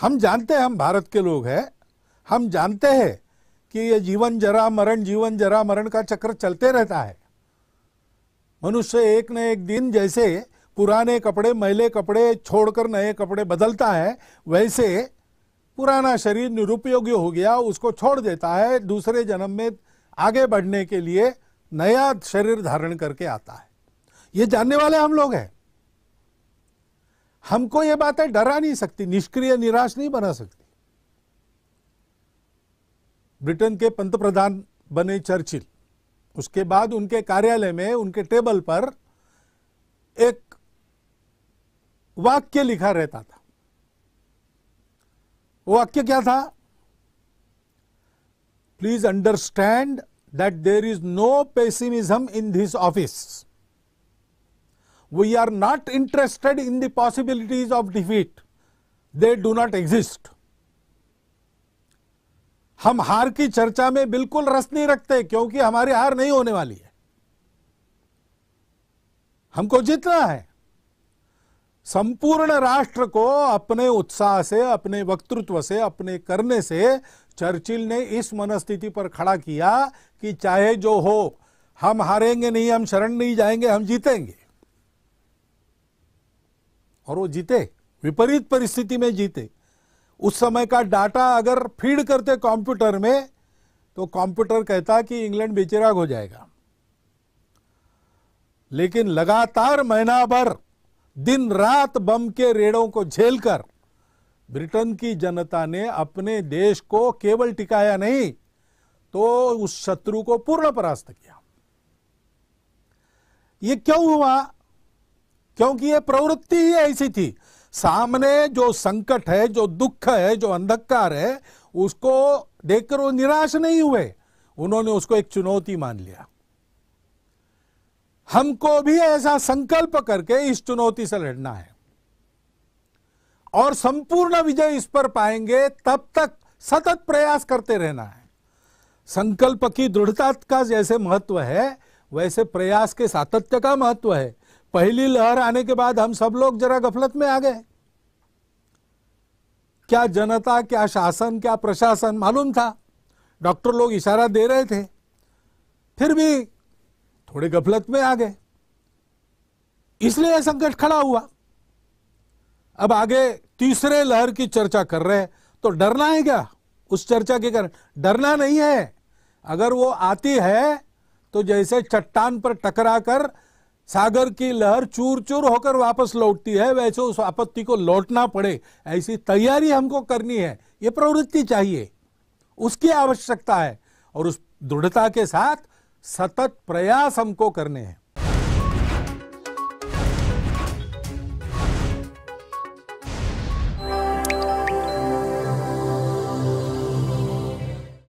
हम जानते हैं हम भारत के लोग हैं हम जानते हैं कि ये जीवन जरा मरण जीवन जरा मरण का चक्र चलते रहता है मनुष्य एक न एक दिन जैसे पुराने कपड़े मैले कपड़े छोड़कर नए कपड़े बदलता है वैसे पुराना शरीर निरुपयोगी हो गया उसको छोड़ देता है दूसरे जन्म में आगे बढ़ने के लिए नया शरीर धारण करके आता है ये जानने वाले हम लोग हैं हमको ये बातें डरा नहीं सकती निष्क्रिय निराश नहीं बना सकती ब्रिटेन के पंतप्रधान बने चर्चिल उसके बाद उनके कार्यालय में उनके टेबल पर एक वाक्य लिखा रहता था वो वाक्य क्या था please understand that there is no pessimism in this office we are not interested in the possibilities of defeat. They do not exist. हम हार की चर्चा में बिल्कुल रस नहीं रखते क्योंकि हमारी हार नहीं होने वाली है हमको जीतना है संपूर्ण राष्ट्र को अपने उत्साह से अपने वक्तृत्व से अपने करने से चर्चिल ने इस मनस्थिति पर खड़ा किया कि चाहे जो हो हम हारेंगे नहीं हम शरण नहीं जाएंगे हम जीतेंगे और वो जीते विपरीत परिस्थिति में जीते उस समय का डाटा अगर फीड करते कंप्यूटर में तो कंप्यूटर कहता कि इंग्लैंड बेचिराग हो जाएगा लेकिन लगातार महीना भर दिन रात बम के रेड़ों को झेलकर ब्रिटेन की जनता ने अपने देश को केवल टिकाया नहीं तो उस शत्रु को पूर्ण परास्त किया ये क्यों हुआ क्योंकि ये प्रवृत्ति ही ऐसी थी सामने जो संकट है जो दुख है जो अंधकार है उसको देखकर वो निराश नहीं हुए उन्होंने उसको एक चुनौती मान लिया हमको भी ऐसा संकल्प करके इस चुनौती से लड़ना है और संपूर्ण विजय इस पर पाएंगे तब तक सतत प्रयास करते रहना है संकल्प की दृढ़ता का जैसे महत्व है वैसे प्रयास के सातत्य का महत्व है पहली लहर आने के बाद हम सब लोग जरा गफलत में आ गए क्या जनता क्या शासन क्या प्रशासन मालूम था डॉक्टर लोग इशारा दे रहे थे फिर भी थोड़े गफलत में आ गए इसलिए संकट खड़ा हुआ अब आगे तीसरे लहर की चर्चा कर रहे हैं तो डरना है क्या उस चर्चा के कारण डरना नहीं है अगर वो आती है तो जैसे चट्टान पर टकरा कर सागर की लहर चूर चूर होकर वापस लौटती है वैसे उस आपत्ति को लौटना पड़े ऐसी तैयारी हमको करनी है ये प्रवृत्ति चाहिए उसकी आवश्यकता है और उस दृढ़ता के साथ सतत प्रयास हमको करने हैं